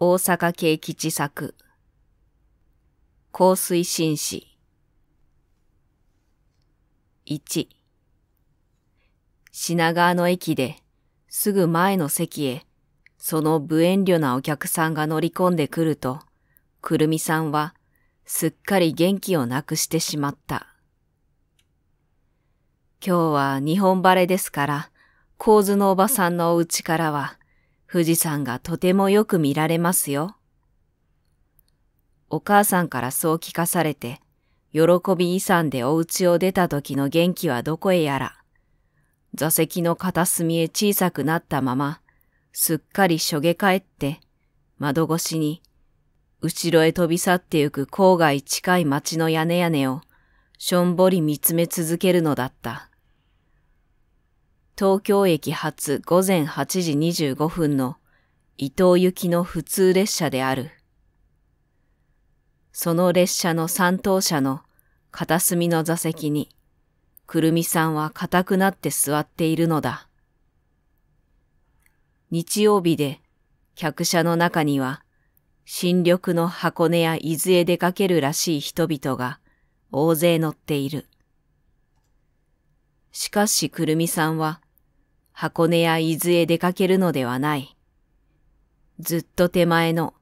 大阪慶吉作香水紳士一。品川の駅ですぐ前の席へその無遠慮なお客さんが乗り込んでくるとくるみさんはすっかり元気をなくしてしまった。今日は日本晴れですから、構図のおばさんのお家からは、富士山がとてもよく見られますよ。お母さんからそう聞かされて、喜び遺産でお家を出た時の元気はどこへやら、座席の片隅へ小さくなったまま、すっかりしょげ返って、窓越しに、後ろへ飛び去ってゆく郊外近い町の屋根屋根を、しょんぼり見つめ続けるのだった。東京駅発午前8時25分の伊東行きの普通列車である。その列車の三等車の片隅の座席に、くるみさんは固くなって座っているのだ。日曜日で客車の中には、新緑の箱根や伊豆へ出かけるらしい人々が大勢乗っている。しかしくるみさんは箱根や伊豆へ出かけるのではない。ずっと手前の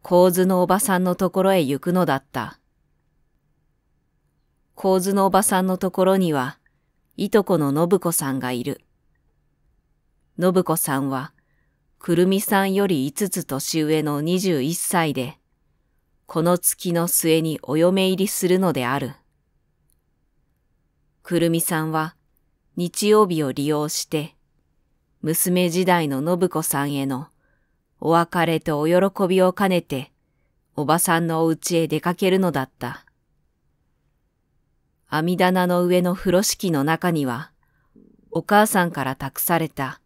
構図のおばさんのところへ行くのだった。構図のおばさんのところには、いとこの信子さんがいる。信子さんは、くるみさんより5つ年上の21歳で、この月の末にお嫁入りするのである。くるみさんは、日曜日を利用して、娘時代の信子さんへのお別れとお喜びを兼ねて、おばさんのお家へ出かけるのだった。網棚の上の風呂敷の中には、お母さんから託された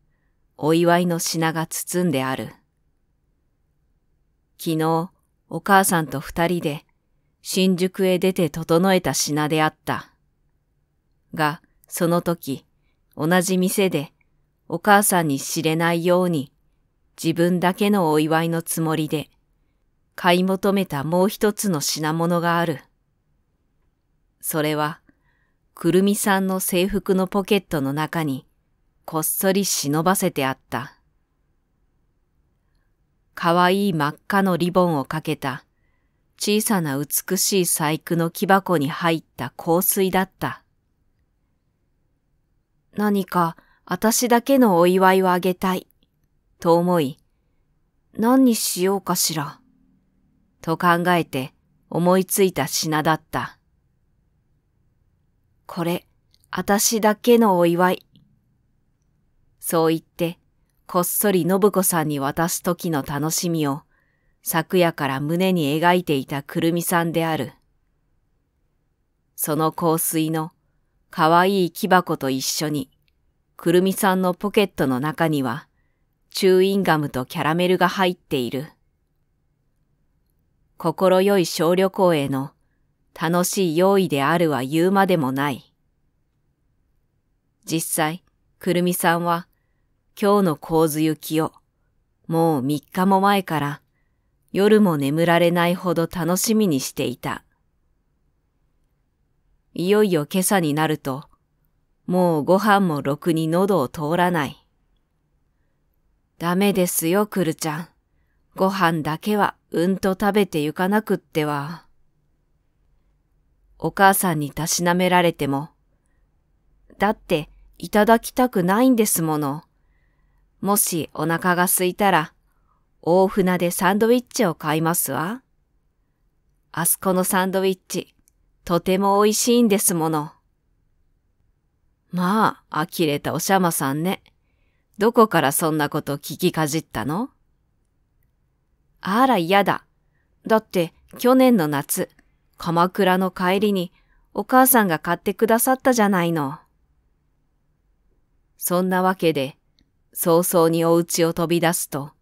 お祝いの品が包んである。昨日、お母さんと二人で新宿へ出て整えた品であった。が、その時、同じ店でお母さんに知れないように、自分だけのお祝いのつもりで、買い求めたもう一つの品物がある。それは、くるみさんの制服のポケットの中に、こっそり忍ばせてあった。かわいい真っ赤のリボンをかけた、小さな美しい細工の木箱に入った香水だった。何か私だけのお祝いをあげたい、と思い、何にしようかしら、と考えて思いついた品だった。これ、私だけのお祝い。そう言って、こっそり信子さんに渡す時の楽しみを、昨夜から胸に描いていたくるみさんである。その香水の、かわいい木箱と一緒に、くるみさんのポケットの中には、チューインガムとキャラメルが入っている。心よい小旅行への楽しい用意であるは言うまでもない。実際、くるみさんは、今日の洪水行きを、もう三日も前から、夜も眠られないほど楽しみにしていた。いよいよ今朝になると、もうご飯もろくに喉を通らない。ダメですよ、くるちゃん。ご飯だけはうんと食べてゆかなくっては。お母さんにたしなめられても、だっていただきたくないんですもの。もしお腹が空いたら、大船でサンドイッチを買いますわ。あそこのサンドイッチ、とても美味しいんですもの。まあ、呆れたおしゃまさんね。どこからそんなこと聞きかじったのあら嫌だ。だって去年の夏、鎌倉の帰りにお母さんが買ってくださったじゃないの。そんなわけで、早々にお家を飛び出すと、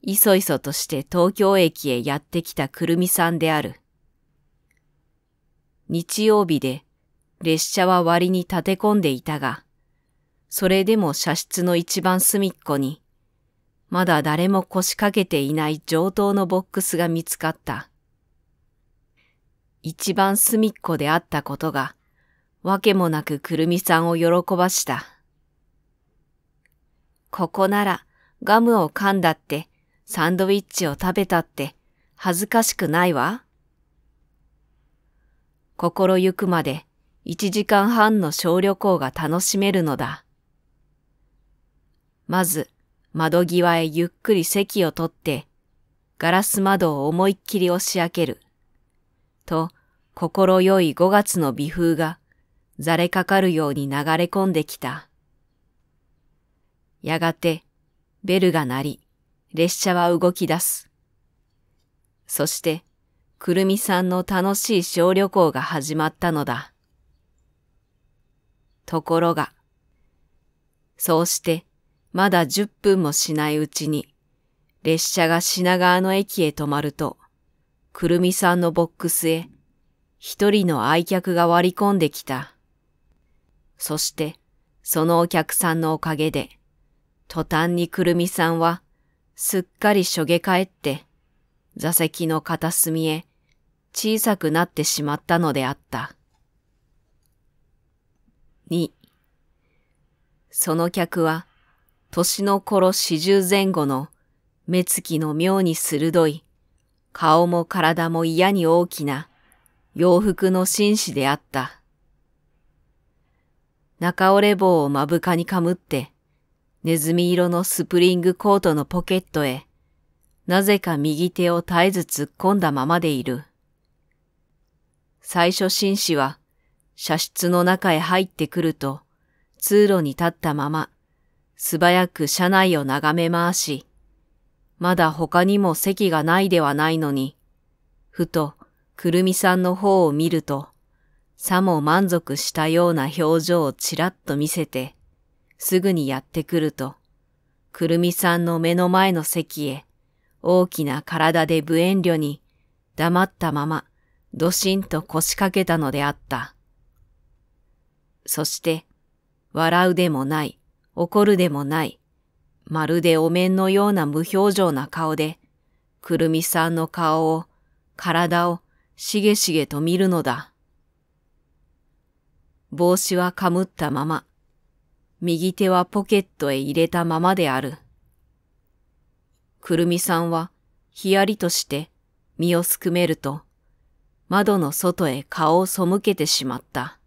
いそいそとして東京駅へやってきたくるみさんである。日曜日で列車は割に立て込んでいたが、それでも車室の一番隅っこに、まだ誰も腰掛けていない上等のボックスが見つかった。一番隅っこであったことが、わけもなくくるみさんを喜ばした。ここならガムを噛んだって、サンドイッチを食べたって、恥ずかしくないわ。心ゆくまで1時間半の小旅行が楽しめるのだ。まず、窓際へゆっくり席を取って、ガラス窓を思いっきり押し開ける。と、心よい5月の微風が、ざれかかるように流れ込んできた。やがて、ベルが鳴り、列車は動き出す。そして、くるみさんの楽しい小旅行が始まったのだ。ところが、そうしてまだ10分もしないうちに、列車が品川の駅へ止まると、くるみさんのボックスへ、一人の愛客が割り込んできた。そして、そのお客さんのおかげで、途端にくるみさんは、すっかりしょげ返って、座席の片隅へ小さくなってしまったのであった。二、その客は年の頃四十前後の目つきの妙に鋭い顔も体も嫌に大きな洋服の紳士であった。中折れ棒を目深にかむって、ネズミ色のスプリングコートのポケットへ、なぜか右手を絶えず突っ込んだままでいる。最初紳士は、射室の中へ入ってくると、通路に立ったまま、素早く車内を眺め回し、まだ他にも席がないではないのに、ふと、くるみさんの方を見ると、さも満足したような表情をちらっと見せて、すぐにやってくると、くるみさんの目の前の席へ、大きな体で無遠慮に、黙ったまま、どしんと腰掛けたのであった。そして、笑うでもない、怒るでもない、まるでお面のような無表情な顔で、くるみさんの顔を、体をしげしげと見るのだ。帽子はかむったまま、右手はポケットへ入れたままである。くるみさんは、ひやりとして身をすくめると、窓の外へ顔を背けてしまった。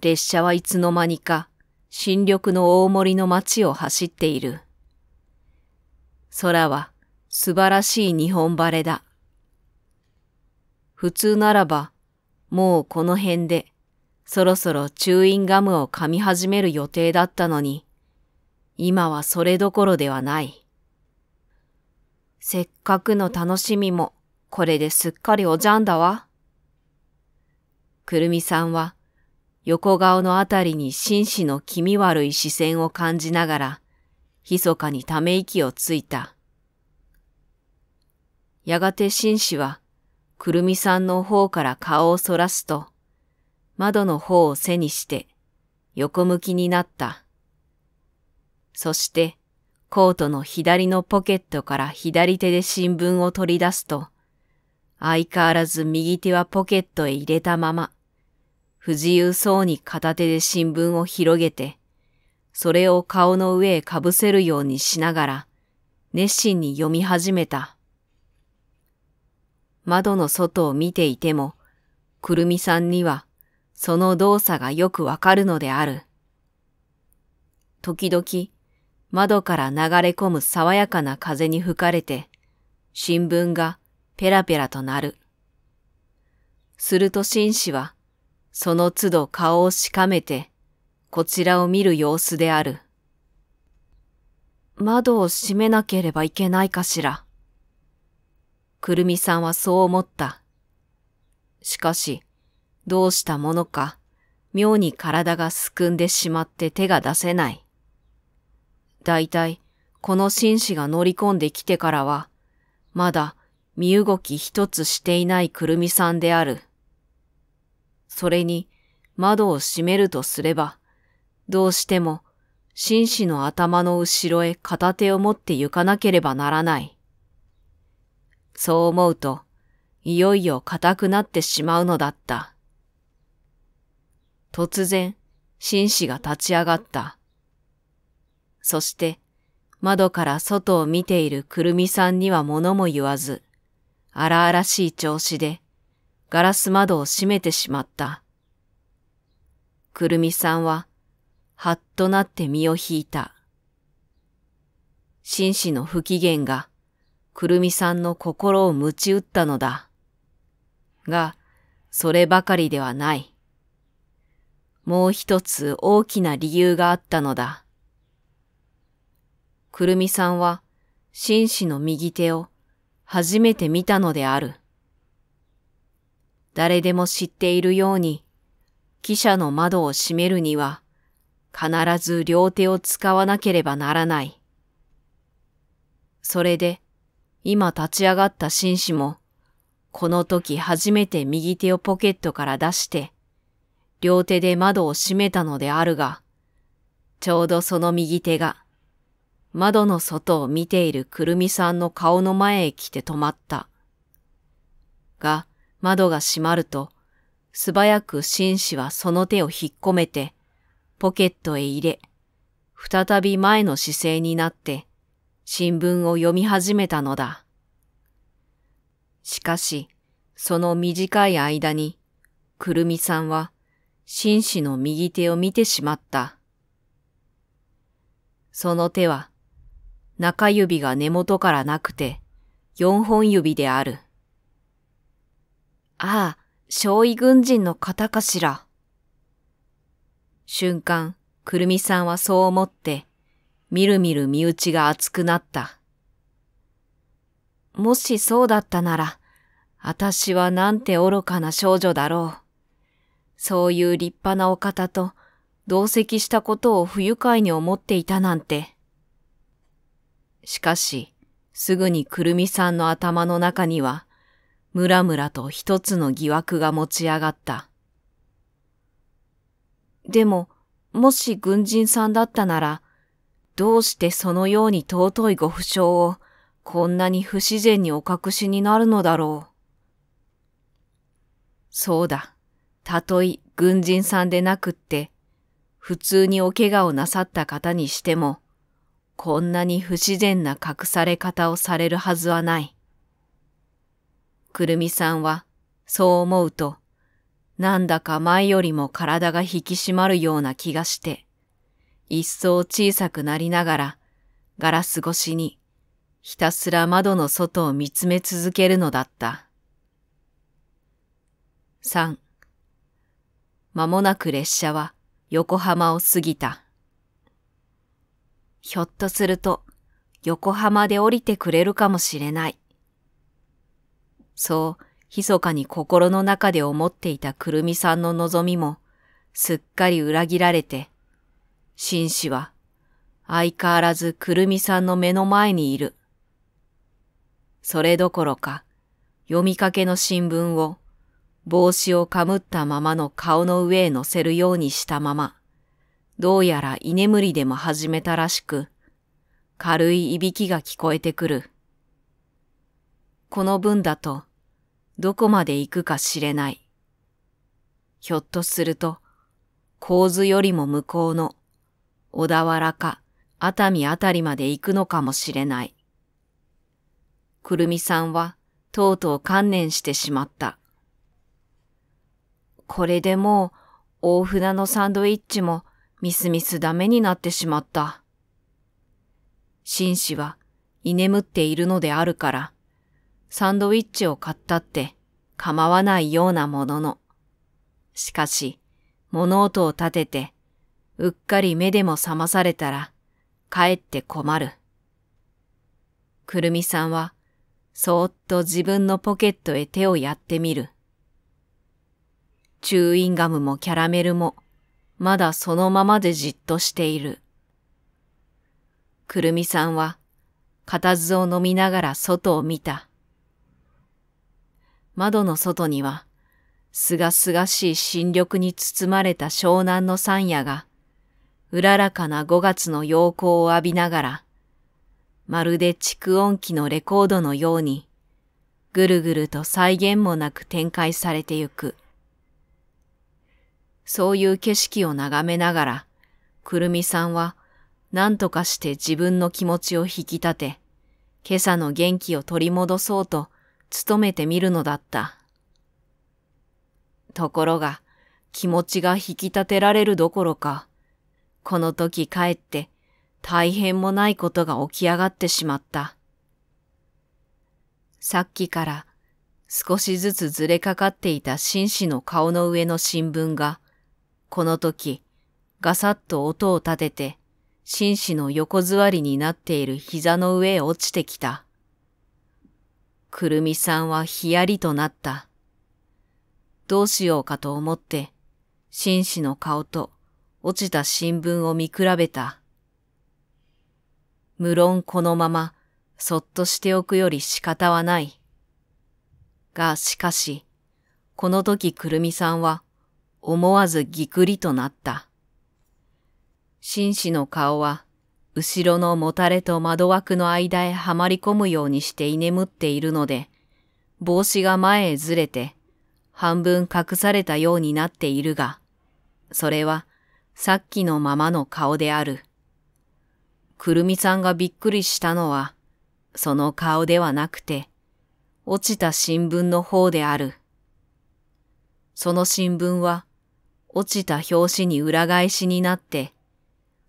列車はいつの間にか新緑の大森の街を走っている。空は素晴らしい日本晴れだ。普通ならば、もうこの辺で、そろそろチューインガムを噛み始める予定だったのに、今はそれどころではない。せっかくの楽しみも、これですっかりおじゃんだわ。くるみさんは、横顔のあたりに紳士の気味悪い視線を感じながら、密かにため息をついた。やがて紳士は、くるみさんの方から顔をそらすと、窓の方を背にして、横向きになった。そして、コートの左のポケットから左手で新聞を取り出すと、相変わらず右手はポケットへ入れたまま、不自由そうに片手で新聞を広げて、それを顔の上へかぶせるようにしながら、熱心に読み始めた。窓の外を見ていても、くるみさんにはその動作がよくわかるのである。時々、窓から流れ込む爽やかな風に吹かれて、新聞がペラペラとなる。すると紳士は、その都度顔をしかめて、こちらを見る様子である。窓を閉めなければいけないかしら。くるみさんはそう思った。しかし、どうしたものか、妙に体がすくんでしまって手が出せない。だいたい、この紳士が乗り込んできてからは、まだ身動き一つしていないくるみさんである。それに窓を閉めるとすれば、どうしても紳士の頭の後ろへ片手を持って行かなければならない。そう思うと、いよいよ硬くなってしまうのだった。突然、紳士が立ち上がった。そして、窓から外を見ているくるみさんには物も言わず、荒々しい調子で、ガラス窓を閉めてしまった。くるみさんは、はっとなって身を引いた。紳士の不機嫌が、くるみさんの心を鞭打ったのだ。が、そればかりではない。もう一つ大きな理由があったのだ。くるみさんは、紳士の右手を初めて見たのである。誰でも知っているように、記者の窓を閉めるには、必ず両手を使わなければならない。それで、今立ち上がった紳士も、この時初めて右手をポケットから出して、両手で窓を閉めたのであるが、ちょうどその右手が、窓の外を見ているくるみさんの顔の前へ来て止まった。が、窓が閉まると、素早く紳士はその手を引っ込めて、ポケットへ入れ、再び前の姿勢になって、新聞を読み始めたのだ。しかし、その短い間に、くるみさんは、紳士の右手を見てしまった。その手は、中指が根元からなくて、四本指である。ああ、少尉軍人の方かしら。瞬間、くるみさんはそう思って、みるみる身内が熱くなった。もしそうだったなら、私はなんて愚かな少女だろう。そういう立派なお方と同席したことを不愉快に思っていたなんて。しかし、すぐにくるみさんの頭の中には、むらむらと一つの疑惑が持ち上がった。でも、もし軍人さんだったなら、どうしてそのように尊いご不祥をこんなに不自然にお隠しになるのだろう。そうだ。たとえ軍人さんでなくって、普通にお怪我をなさった方にしても、こんなに不自然な隠され方をされるはずはない。くるみさんはそう思うと、なんだか前よりも体が引き締まるような気がして、一層小さくなりながら、ガラス越しに、ひたすら窓の外を見つめ続けるのだった。三、まもなく列車は横浜を過ぎた。ひょっとすると、横浜で降りてくれるかもしれない。そう、密かに心の中で思っていたくるみさんの望みも、すっかり裏切られて、紳士は、相変わらずくるみさんの目の前にいる。それどころか、読みかけの新聞を、帽子をかむったままの顔の上へ乗せるようにしたまま、どうやら居眠りでも始めたらしく、軽いいびきが聞こえてくる。この分だと、どこまで行くか知れない。ひょっとすると、構図よりも向こうの小田原か熱海あたりまで行くのかもしれない。くるみさんはとうとう観念してしまった。これでもう大船のサンドイッチもミスミスダメになってしまった。紳士は居眠っているのであるから、サンドイッチを買ったって構わないようなものの。しかし、物音を立てて、うっかり目でも覚まされたら、帰って困る。くるみさんは、そーっと自分のポケットへ手をやってみる。チューインガムもキャラメルも、まだそのままでじっとしている。くるみさんは、固唾を飲みながら外を見た。窓の外には、すがすがしい新緑に包まれた湘南の山野が、うららかな五月の陽光を浴びながら、まるで蓄音機のレコードのように、ぐるぐると再現もなく展開されてゆく。そういう景色を眺めながら、くるみさんは何とかして自分の気持ちを引き立て、今朝の元気を取り戻そうと努めてみるのだった。ところが、気持ちが引き立てられるどころか、この時帰って大変もないことが起き上がってしまった。さっきから少しずつずれかかっていた紳士の顔の上の新聞が、この時ガサッと音を立てて、紳士の横座りになっている膝の上へ落ちてきた。くるみさんはひやりとなった。どうしようかと思って、紳士の顔と落ちた新聞を見比べた。無論このままそっとしておくより仕方はない。がしかし、この時くるみさんは思わずぎくりとなった。紳士の顔は後ろのもたれと窓枠の間へはまり込むようにして居眠っているので、帽子が前へずれて、半分隠されたようになっているが、それはさっきのままの顔である。くるみさんがびっくりしたのは、その顔ではなくて、落ちた新聞の方である。その新聞は、落ちた表紙に裏返しになって、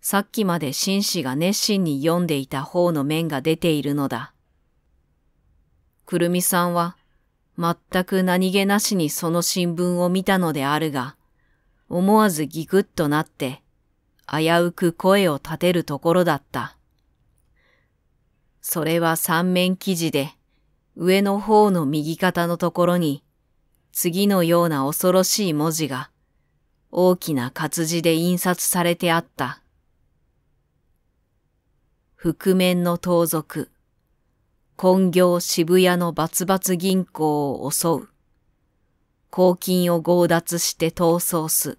さっきまで紳士が熱心に読んでいた方の面が出ているのだ。くるみさんは、全く何気なしにその新聞を見たのであるが、思わずギクッとなって、危うく声を立てるところだった。それは三面記事で、上の方の右肩のところに、次のような恐ろしい文字が、大きな活字で印刷されてあった。覆面の盗賊、根行渋谷のバツバツ銀行を襲う、公金を強奪して逃走す。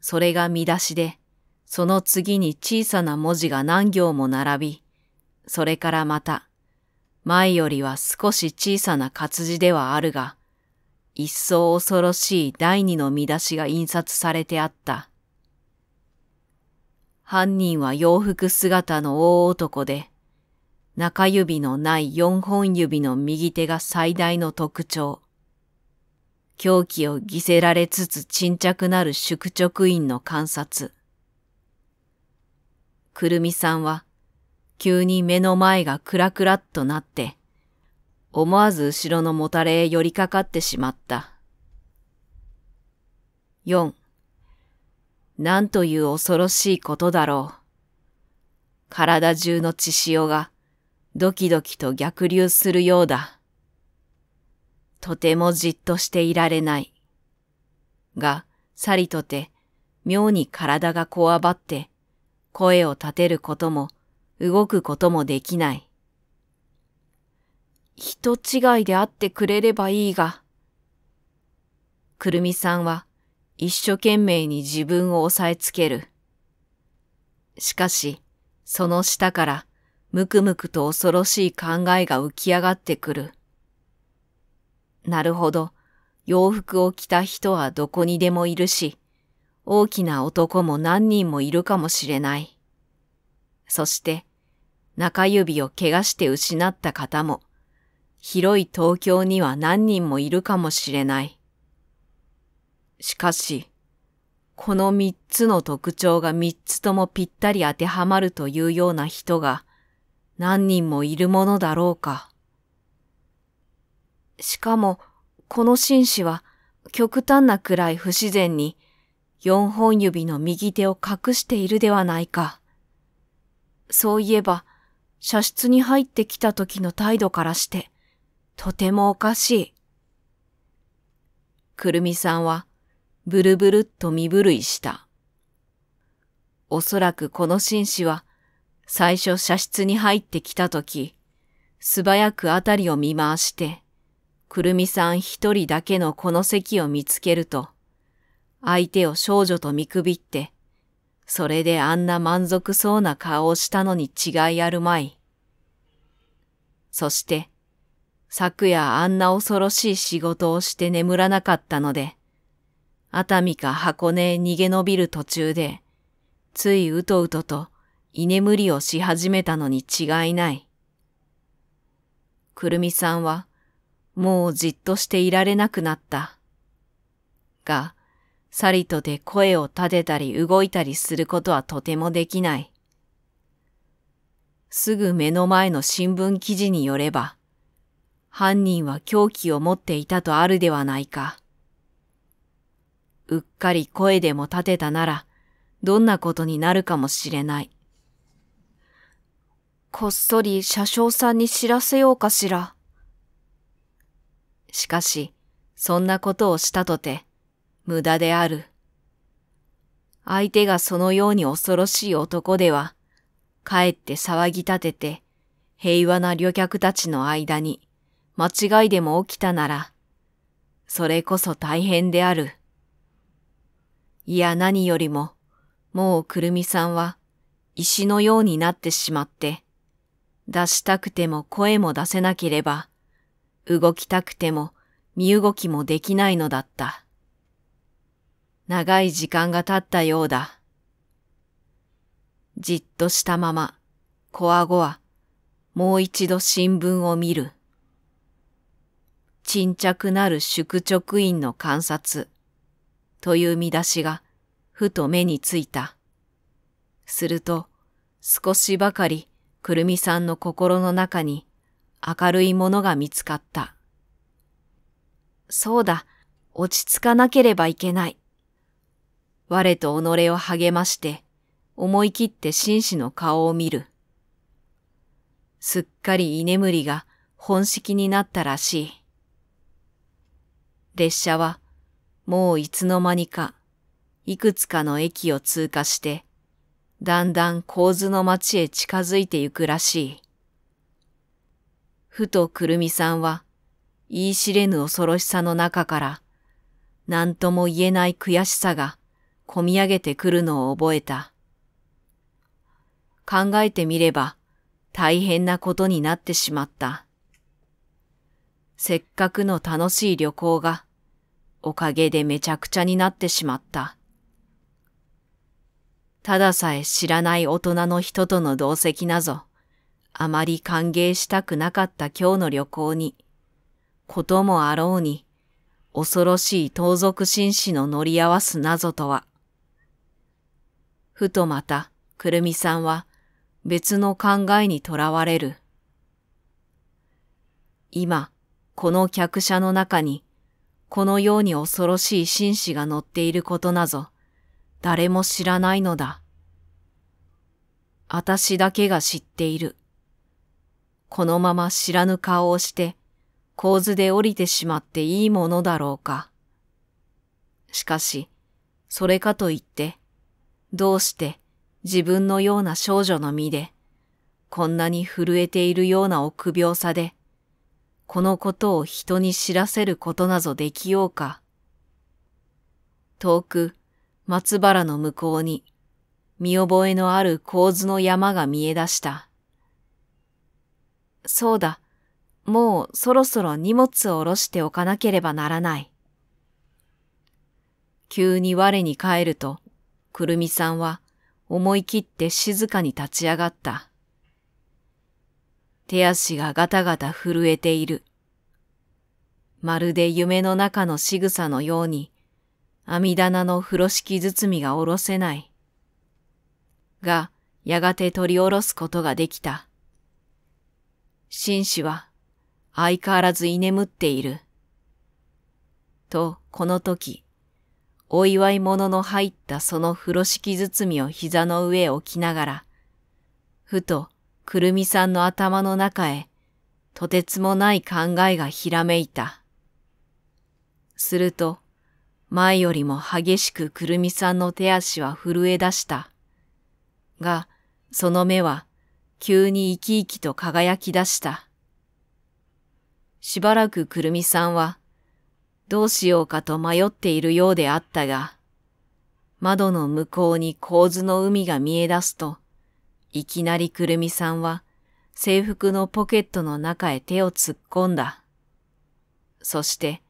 それが見出しで、その次に小さな文字が何行も並び、それからまた、前よりは少し小さな活字ではあるが、一層恐ろしい第二の見出しが印刷されてあった。犯人は洋服姿の大男で、中指のない四本指の右手が最大の特徴。狂気を犠牲られつつ沈着なる宿直院の観察。くるみさんは、急に目の前がクラクラっとなって、思わず後ろのもたれへ寄りかかってしまった。4. なんという恐ろしいことだろう。体中の血潮がドキドキと逆流するようだ。とてもじっとしていられない。が、さりとて、妙に体がこわばって、声を立てることも、動くこともできない。人違いであってくれればいいが。くるみさんは、一生懸命に自分を押さえつける。しかし、その下から、むくむくと恐ろしい考えが浮き上がってくる。なるほど、洋服を着た人はどこにでもいるし、大きな男も何人もいるかもしれない。そして、中指を怪我して失った方も、広い東京には何人もいるかもしれない。しかし、この三つの特徴が三つともぴったり当てはまるというような人が何人もいるものだろうか。しかも、この紳士は極端なくらい不自然に四本指の右手を隠しているではないか。そういえば、射出に入ってきた時の態度からして、とてもおかしい。くるみさんは、ブルブルっと身震いした。おそらくこの紳士は、最初射室に入ってきたとき、素早くあたりを見回して、くるみさん一人だけのこの席を見つけると、相手を少女と見くびって、それであんな満足そうな顔をしたのに違いあるまい。そして、昨夜あんな恐ろしい仕事をして眠らなかったので、熱海か箱根へ逃げ延びる途中で、ついうとうとと居眠りをし始めたのに違いない。くるみさんは、もうじっとしていられなくなった。が、さりとて声を立てたり動いたりすることはとてもできない。すぐ目の前の新聞記事によれば、犯人は凶器を持っていたとあるではないか。うっかり声でも立てたなら、どんなことになるかもしれない。こっそり車掌さんに知らせようかしら。しかし、そんなことをしたとて、無駄である。相手がそのように恐ろしい男では、かえって騒ぎ立てて、平和な旅客たちの間に間違いでも起きたなら、それこそ大変である。いや何よりも、もうくるみさんは石のようになってしまって、出したくても声も出せなければ、動きたくても身動きもできないのだった。長い時間が経ったようだ。じっとしたまま、こわごわ、もう一度新聞を見る。沈着なる宿直院の観察。という見出しがふと目についた。すると少しばかりくるみさんの心の中に明るいものが見つかった。そうだ、落ち着かなければいけない。我と己を励まして思い切って紳士の顔を見る。すっかり居眠りが本式になったらしい。列車はもういつの間にか、いくつかの駅を通過して、だんだん構図の街へ近づいてゆくらしい。ふとくるみさんは、言い知れぬ恐ろしさの中から、何とも言えない悔しさが、こみ上げてくるのを覚えた。考えてみれば、大変なことになってしまった。せっかくの楽しい旅行が、おかげでめちゃくちゃになってしまった。たださえ知らない大人の人との同席なぞ、あまり歓迎したくなかった今日の旅行に、こともあろうに、恐ろしい盗賊紳士の乗り合わす謎とは。ふとまた、くるみさんは別の考えにとらわれる。今、この客車の中に、このように恐ろしい紳士が乗っていることなぞ、誰も知らないのだ。私だけが知っている。このまま知らぬ顔をして、構図で降りてしまっていいものだろうか。しかし、それかといって、どうして自分のような少女の身で、こんなに震えているような臆病さで、このことを人に知らせることなぞできようか。遠く、松原の向こうに、見覚えのある構図の山が見え出した。そうだ、もうそろそろ荷物を下ろしておかなければならない。急に我に帰ると、くるみさんは思い切って静かに立ち上がった。手足がガタガタ震えている。まるで夢の中の仕草のように、網棚の風呂敷包みが下ろせない。が、やがて取り下ろすことができた。紳士は、相変わらず居眠っている。と、この時、お祝い物の入ったその風呂敷包みを膝の上へ置きながら、ふとくるみさんの頭の中へ、とてつもない考えがひらめいた。すると、前よりも激しくくるみさんの手足は震え出した。が、その目は、急に生き生きと輝き出した。しばらくくるみさんは、どうしようかと迷っているようであったが、窓の向こうに構図の海が見え出すと、いきなりくるみさんは制服のポケットの中へ手を突っ込んだ。そして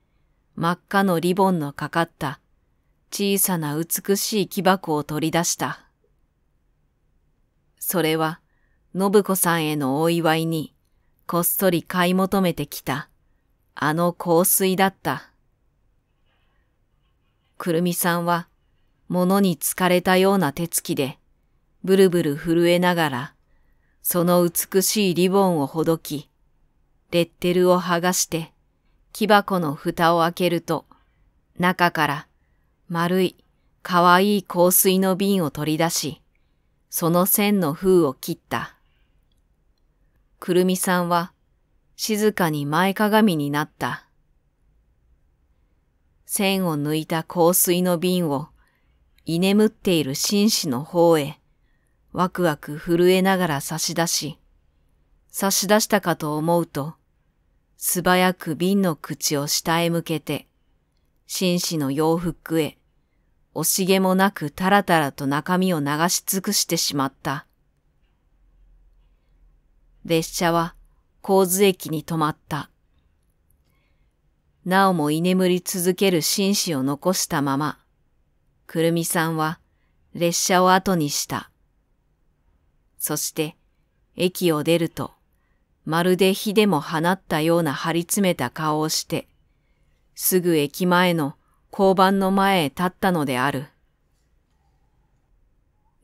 真っ赤のリボンのかかった小さな美しい木箱を取り出した。それは信子さんへのお祝いにこっそり買い求めてきたあの香水だった。くるみさんは物に疲れたような手つきでブルブル震えながら、その美しいリボンをほどき、レッテルを剥がして、木箱の蓋を開けると、中から丸いかわいい香水の瓶を取り出し、その線の封を切った。くるみさんは静かに前かがみになった。線を抜いた香水の瓶を居眠っている紳士の方へワクワク震えながら差し出し、差し出したかと思うと、素早く瓶の口を下へ向けて、紳士の洋服へ、惜しげもなくタラタラと中身を流し尽くしてしまった。列車は神津駅に止まった。なおも居眠り続ける紳士を残したまま、くるみさんは列車を後にした。そして、駅を出ると、まるで火でも放ったような張り詰めた顔をして、すぐ駅前の交番の前へ立ったのである。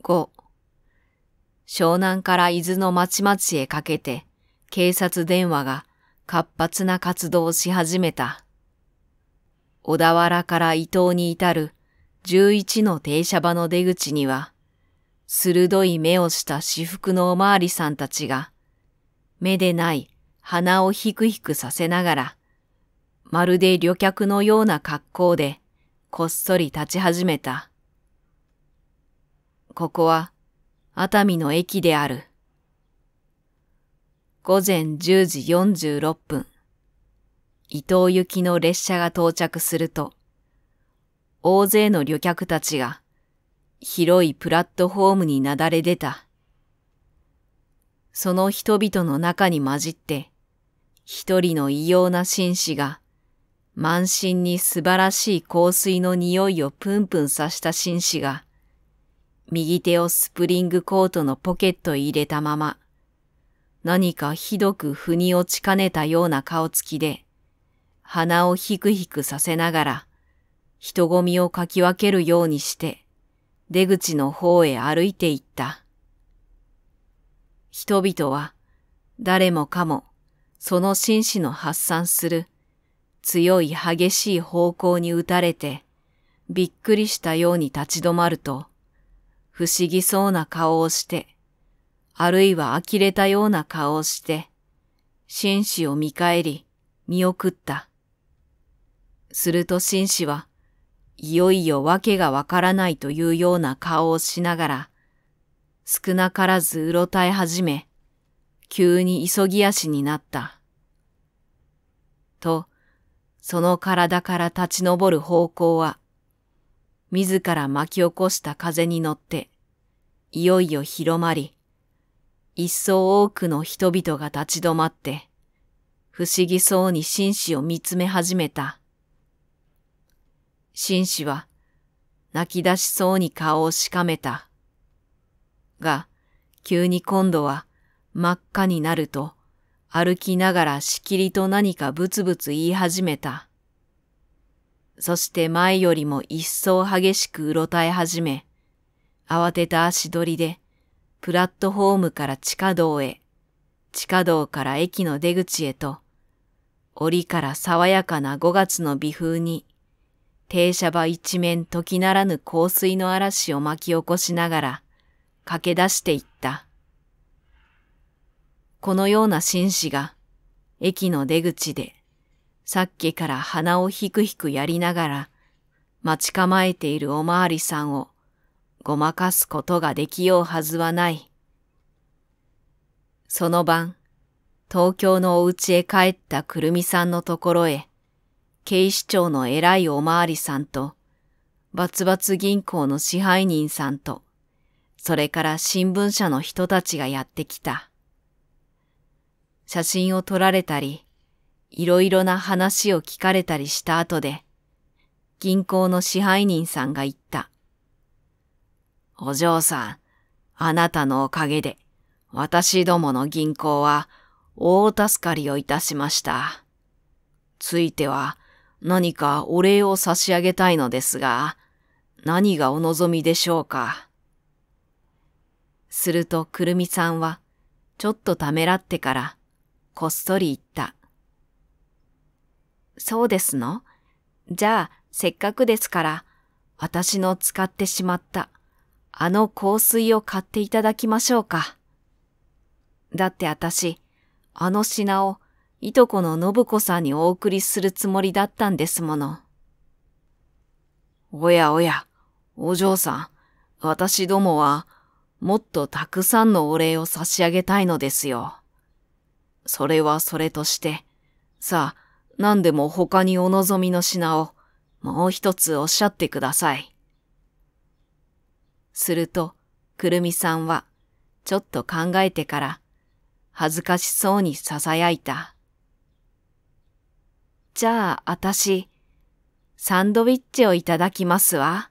5. 湘南から伊豆の町々へかけて、警察電話が活発な活動をし始めた。小田原から伊東に至る11の停車場の出口には、鋭い目をした私服のおまわりさんたちが、目でない鼻をひくひくさせながら、まるで旅客のような格好で、こっそり立ち始めた。ここは、熱海の駅である。午前10時46分、伊東行きの列車が到着すると、大勢の旅客たちが、広いプラットホームになだれ出た。その人々の中に混じって、一人の異様な紳士が、満身に素晴らしい香水の匂いをプンプンさした紳士が、右手をスプリングコートのポケット入れたまま、何かひどく腑に落ちかねたような顔つきで、鼻をひくひくさせながら、人混みをかき分けるようにして、出口の方へ歩いていった。人々は誰もかもその心士の発散する強い激しい方向に打たれてびっくりしたように立ち止まると不思議そうな顔をしてあるいは呆れたような顔をして紳士を見返り見送った。すると紳士はいよいよ訳がわからないというような顔をしながら、少なからずうろたえ始め、急に急ぎ足になった。と、その体から立ち上る方向は、自ら巻き起こした風に乗って、いよいよ広まり、一層多くの人々が立ち止まって、不思議そうに紳士を見つめ始めた。紳士は泣き出しそうに顔をしかめた。が、急に今度は真っ赤になると歩きながらしきりと何かブツブツ言い始めた。そして前よりも一層激しくうろたえ始め、慌てた足取りでプラットホームから地下道へ、地下道から駅の出口へと、檻から爽やかな五月の微風に停車場一面時ならぬ香水の嵐を巻き起こしながら駆け出していった。このような紳士が駅の出口でさっきから鼻をひくひくやりながら待ち構えているおまわりさんをごまかすことができようはずはない。その晩、東京のお家へ帰ったくるみさんのところへ、警視庁の偉いおまわりさんと、バツバツ銀行の支配人さんと、それから新聞社の人たちがやってきた。写真を撮られたり、いろいろな話を聞かれたりした後で、銀行の支配人さんが言った。お嬢さん、あなたのおかげで、私どもの銀行は大助かりをいたしました。ついては、何かお礼を差し上げたいのですが、何がお望みでしょうか。するとくるみさんは、ちょっとためらってから、こっそり言った。そうですのじゃあ、せっかくですから、私の使ってしまった、あの香水を買っていただきましょうか。だって私、あの品をいとこの信子さんにお送りするつもりだったんですもの。おやおや、お嬢さん、私どもは、もっとたくさんのお礼を差し上げたいのですよ。それはそれとして、さあ、何でも他にお望みの品を、もう一つおっしゃってください。すると、くるみさんは、ちょっと考えてから、恥ずかしそうに囁いた。じゃあ、あたし、サンドイッチをいただきますわ。